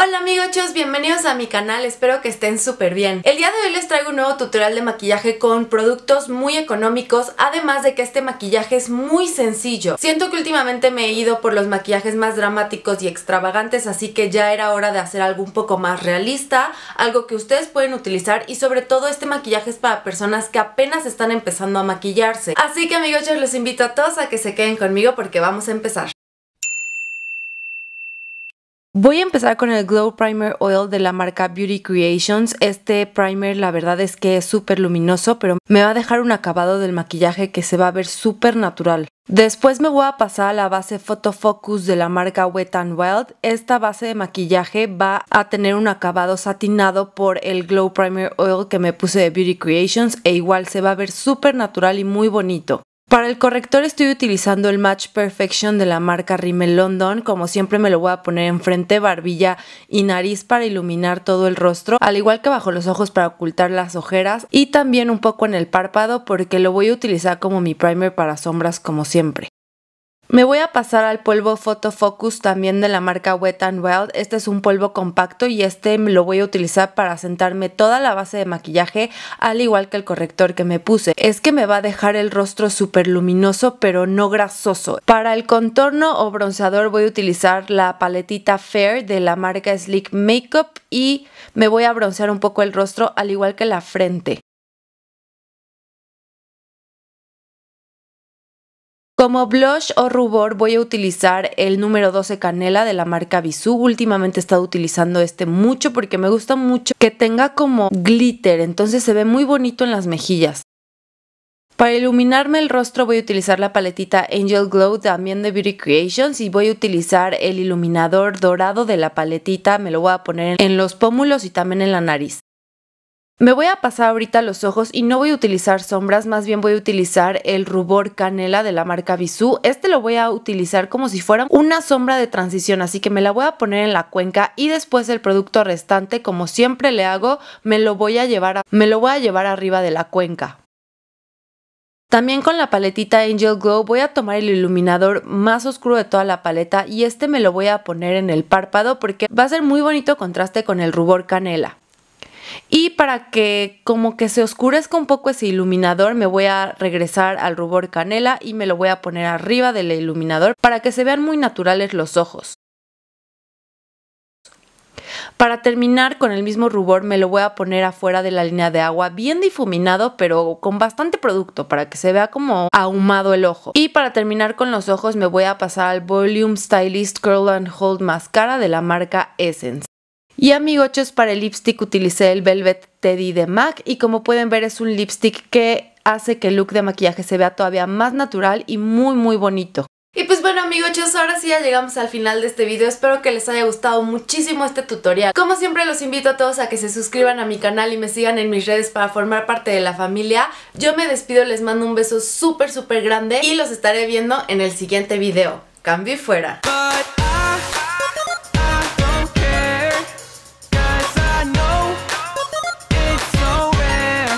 Hola amigos, bienvenidos a mi canal, espero que estén súper bien. El día de hoy les traigo un nuevo tutorial de maquillaje con productos muy económicos, además de que este maquillaje es muy sencillo. Siento que últimamente me he ido por los maquillajes más dramáticos y extravagantes, así que ya era hora de hacer algo un poco más realista, algo que ustedes pueden utilizar y sobre todo este maquillaje es para personas que apenas están empezando a maquillarse. Así que amigos, yo los invito a todos a que se queden conmigo porque vamos a empezar. Voy a empezar con el Glow Primer Oil de la marca Beauty Creations. Este primer la verdad es que es súper luminoso, pero me va a dejar un acabado del maquillaje que se va a ver súper natural. Después me voy a pasar a la base Photo Focus de la marca Wet n Wild. Esta base de maquillaje va a tener un acabado satinado por el Glow Primer Oil que me puse de Beauty Creations e igual se va a ver súper natural y muy bonito. Para el corrector estoy utilizando el Match Perfection de la marca Rimmel London, como siempre me lo voy a poner enfrente, barbilla y nariz para iluminar todo el rostro, al igual que bajo los ojos para ocultar las ojeras y también un poco en el párpado porque lo voy a utilizar como mi primer para sombras como siempre. Me voy a pasar al polvo Photo Focus también de la marca Wet n Wild. Este es un polvo compacto y este lo voy a utilizar para sentarme toda la base de maquillaje al igual que el corrector que me puse. Es que me va a dejar el rostro súper luminoso pero no grasoso. Para el contorno o bronceador voy a utilizar la paletita Fair de la marca Sleek Makeup y me voy a broncear un poco el rostro al igual que la frente. Como blush o rubor voy a utilizar el número 12 Canela de la marca Bisú. Últimamente he estado utilizando este mucho porque me gusta mucho que tenga como glitter, entonces se ve muy bonito en las mejillas. Para iluminarme el rostro voy a utilizar la paletita Angel Glow también de Beauty Creations y voy a utilizar el iluminador dorado de la paletita, me lo voy a poner en los pómulos y también en la nariz. Me voy a pasar ahorita los ojos y no voy a utilizar sombras, más bien voy a utilizar el rubor canela de la marca Bisú. Este lo voy a utilizar como si fuera una sombra de transición, así que me la voy a poner en la cuenca y después el producto restante, como siempre le hago, me lo voy a llevar, me lo voy a llevar arriba de la cuenca. También con la paletita Angel Glow voy a tomar el iluminador más oscuro de toda la paleta y este me lo voy a poner en el párpado porque va a ser muy bonito contraste con el rubor canela. Y para que como que se oscurezca un poco ese iluminador, me voy a regresar al rubor canela y me lo voy a poner arriba del iluminador para que se vean muy naturales los ojos. Para terminar con el mismo rubor me lo voy a poner afuera de la línea de agua bien difuminado pero con bastante producto para que se vea como ahumado el ojo. Y para terminar con los ojos me voy a pasar al Volume Stylist Curl and Hold Mascara de la marca Essence. Y amigos, para el lipstick utilicé el Velvet Teddy de MAC y como pueden ver es un lipstick que hace que el look de maquillaje se vea todavía más natural y muy muy bonito. Y pues bueno amigos, ahora sí ya llegamos al final de este video, espero que les haya gustado muchísimo este tutorial. Como siempre los invito a todos a que se suscriban a mi canal y me sigan en mis redes para formar parte de la familia. Yo me despido, les mando un beso súper súper grande y los estaré viendo en el siguiente video. Cambio y fuera.